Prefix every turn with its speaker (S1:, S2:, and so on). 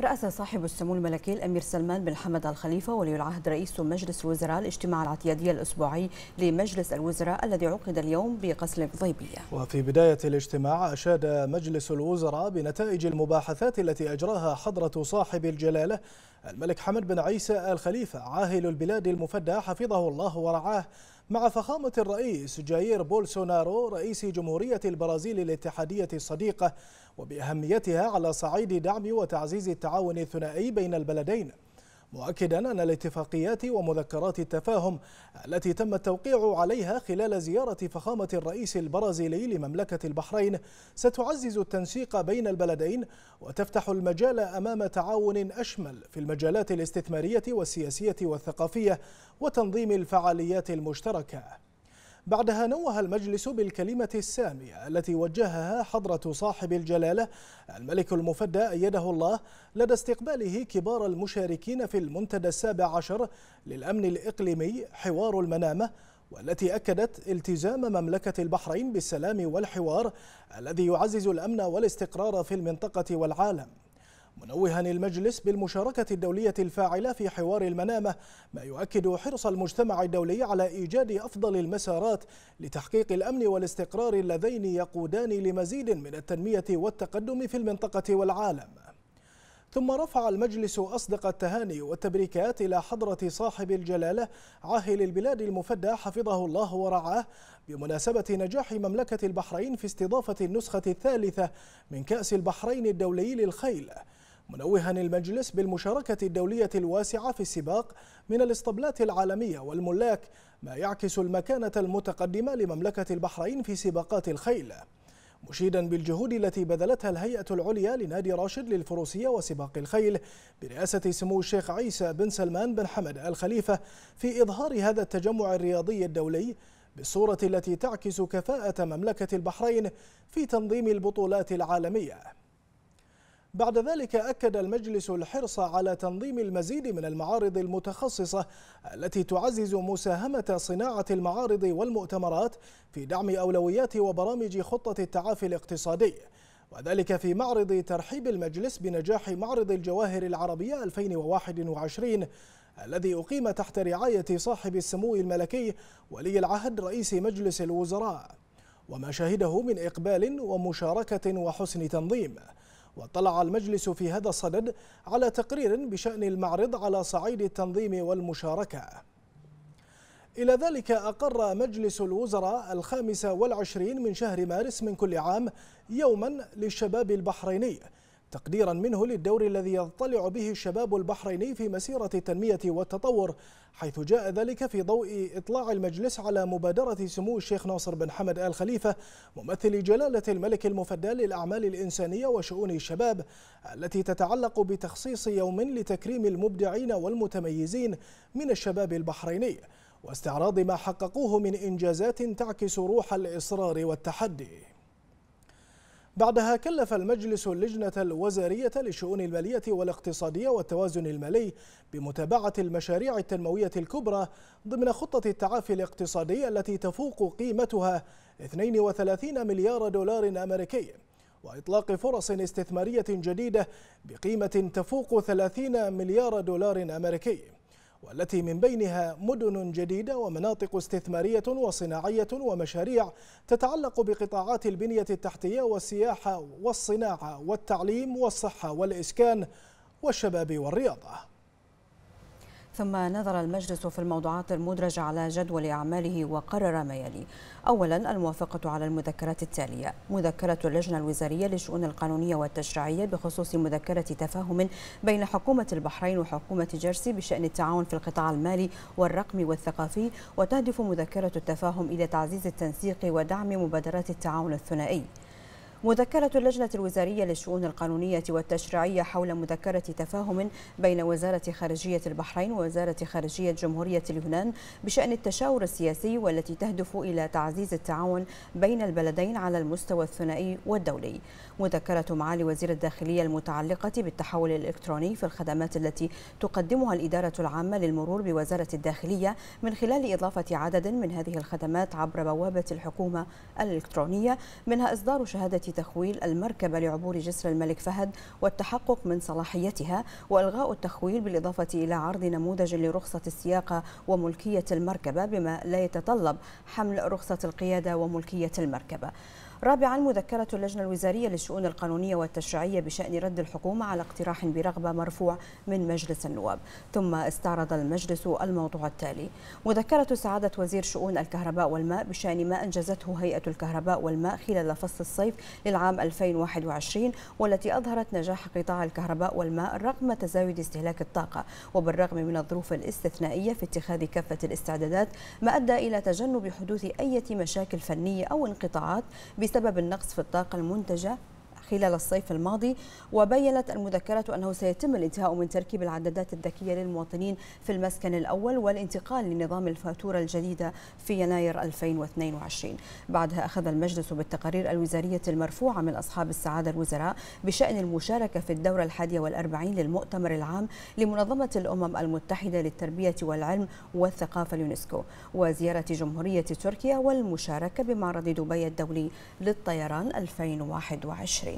S1: رأس صاحب السمو الملكي الأمير سلمان بن حمد الخليفة ولي العهد رئيس مجلس الوزراء الاجتماع الاعتيادي الأسبوعي لمجلس الوزراء الذي عقد اليوم بقصر الضيبية
S2: وفي بداية الاجتماع أشاد مجلس الوزراء بنتائج المباحثات التي أجراها حضرة صاحب الجلالة الملك حمد بن عيسى الخليفة عاهل البلاد المفدى حفظه الله ورعاه مع فخامة الرئيس جاير بولسونارو رئيس جمهورية البرازيل الاتحادية الصديقة وبأهميتها على صعيد دعم وتعزيز التعاون الثنائي بين البلدين مؤكدا أن الاتفاقيات ومذكرات التفاهم التي تم التوقيع عليها خلال زيارة فخامة الرئيس البرازيلي لمملكة البحرين ستعزز التنسيق بين البلدين وتفتح المجال أمام تعاون أشمل في المجالات الاستثمارية والسياسية والثقافية وتنظيم الفعاليات المشتركة بعدها نوه المجلس بالكلمة السامية التي وجهها حضرة صاحب الجلالة الملك المفدى أيده الله لدى استقباله كبار المشاركين في المنتدى السابع عشر للأمن الإقليمي حوار المنامة والتي أكدت التزام مملكة البحرين بالسلام والحوار الذي يعزز الأمن والاستقرار في المنطقة والعالم منوها المجلس بالمشاركة الدولية الفاعلة في حوار المنامة ما يؤكد حرص المجتمع الدولي على إيجاد أفضل المسارات لتحقيق الأمن والاستقرار اللذين يقودان لمزيد من التنمية والتقدم في المنطقة والعالم ثم رفع المجلس أصدق التهاني والتبريكات إلى حضرة صاحب الجلالة عاهل البلاد المفدى حفظه الله ورعاه بمناسبة نجاح مملكة البحرين في استضافة النسخة الثالثة من كأس البحرين الدولي للخيل منوها المجلس بالمشاركة الدولية الواسعة في السباق من الاسطبلات العالمية والملاك ما يعكس المكانة المتقدمة لمملكة البحرين في سباقات الخيل مشيدا بالجهود التي بذلتها الهيئة العليا لنادي راشد للفروسية وسباق الخيل برئاسة سمو الشيخ عيسى بن سلمان بن حمد الخليفة في إظهار هذا التجمع الرياضي الدولي بالصورة التي تعكس كفاءة مملكة البحرين في تنظيم البطولات العالمية بعد ذلك أكد المجلس الحرص على تنظيم المزيد من المعارض المتخصصة التي تعزز مساهمة صناعة المعارض والمؤتمرات في دعم أولويات وبرامج خطة التعافي الاقتصادي وذلك في معرض ترحيب المجلس بنجاح معرض الجواهر العربية 2021 الذي أقيم تحت رعاية صاحب السمو الملكي ولي العهد رئيس مجلس الوزراء وما شهده من إقبال ومشاركة وحسن تنظيم واطلع المجلس في هذا الصدد على تقرير بشأن المعرض على صعيد التنظيم والمشاركة إلى ذلك أقر مجلس الوزراء الخامس والعشرين من شهر مارس من كل عام يوما للشباب البحريني تقديرا منه للدور الذي يضطلع به الشباب البحريني في مسيرة التنمية والتطور حيث جاء ذلك في ضوء إطلاع المجلس على مبادرة سمو الشيخ ناصر بن حمد آل خليفة ممثل جلالة الملك المفدى للأعمال الإنسانية وشؤون الشباب التي تتعلق بتخصيص يوم لتكريم المبدعين والمتميزين من الشباب البحريني واستعراض ما حققوه من إنجازات تعكس روح الإصرار والتحدي بعدها كلف المجلس اللجنة الوزارية للشؤون المالية والاقتصادية والتوازن المالي بمتابعة المشاريع التنموية الكبرى ضمن خطة التعافي الاقتصادي التي تفوق قيمتها 32 مليار دولار أمريكي وإطلاق فرص استثمارية جديدة بقيمة تفوق 30 مليار دولار أمريكي والتي من بينها مدن جديدة ومناطق استثمارية وصناعية ومشاريع تتعلق بقطاعات البنية التحتية والسياحة والصناعة والتعليم والصحة والإسكان والشباب والرياضة
S1: ثم نظر المجلس في الموضوعات المدرجة على جدول أعماله وقرر ما يلي أولا الموافقة على المذكرات التالية مذكرة اللجنة الوزارية للشؤون القانونية والتشريعية بخصوص مذكرة تفاهم بين حكومة البحرين وحكومة جيرسي بشأن التعاون في القطاع المالي والرقمي والثقافي وتهدف مذكرة التفاهم إلى تعزيز التنسيق ودعم مبادرات التعاون الثنائي مذكرة اللجنة الوزارية للشؤون القانونية والتشريعية حول مذكرة تفاهم بين وزارة خارجية البحرين ووزارة خارجية جمهورية اليونان بشأن التشاور السياسي والتي تهدف إلى تعزيز التعاون بين البلدين على المستوى الثنائي والدولي مذكرة معالي وزير الداخلية المتعلقة بالتحول الإلكتروني في الخدمات التي تقدمها الإدارة العامة للمرور بوزارة الداخلية من خلال إضافة عدد من هذه الخدمات عبر بوابة الحكومة الإلكترونية منها إصدار شهادة تخويل المركبة لعبور جسر الملك فهد والتحقق من صلاحيتها وإلغاء التخويل بالإضافة إلى عرض نموذج لرخصة السياقة وملكية المركبة بما لا يتطلب حمل رخصة القيادة وملكية المركبة رابعا مذكرة اللجنة الوزارية للشؤون القانونية والتشريعية بشأن رد الحكومة على اقتراح برغبة مرفوع من مجلس النواب ثم استعرض المجلس الموضوع التالي مذكرة سعادة وزير شؤون الكهرباء والماء بشأن ما أنجزته هيئة الكهرباء والماء خلال فصل الصيف للعام 2021 والتي أظهرت نجاح قطاع الكهرباء والماء رغم تزايد استهلاك الطاقة وبالرغم من الظروف الاستثنائية في اتخاذ كافة الاستعدادات ما أدى إلى تجنب حدوث أي مشاكل فنية أو انقطاعات بسبب النقص في الطاقة المنتجة خلال الصيف الماضي وبينت المذكرة أنه سيتم الانتهاء من تركيب العدادات الذكية للمواطنين في المسكن الأول والانتقال لنظام الفاتورة الجديدة في يناير 2022 بعدها أخذ المجلس بالتقارير الوزارية المرفوعة من أصحاب السعادة الوزراء بشأن المشاركة في الدورة الحادية والأربعين للمؤتمر العام لمنظمة الأمم المتحدة للتربية والعلم والثقافة اليونسكو وزيارة جمهورية تركيا والمشاركة بمعرض دبي الدولي للطيران 2021